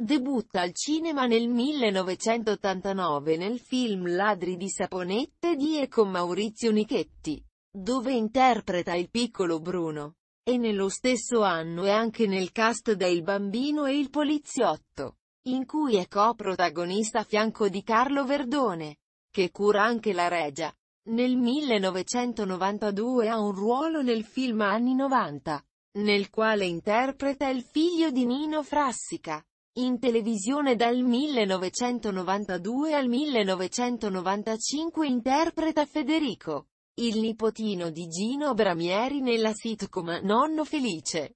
Debutta al cinema nel 1989 nel film Ladri di saponette di e con Maurizio Nichetti, dove interpreta il piccolo Bruno. E nello stesso anno è anche nel cast da Il bambino e il poliziotto, in cui è coprotagonista a fianco di Carlo Verdone, che cura anche la regia. Nel 1992 ha un ruolo nel film Anni 90, nel quale interpreta il figlio di Nino Frassica in televisione dal 1992 al 1995 interpreta Federico, il nipotino di Gino Bramieri nella sitcom Nonno Felice.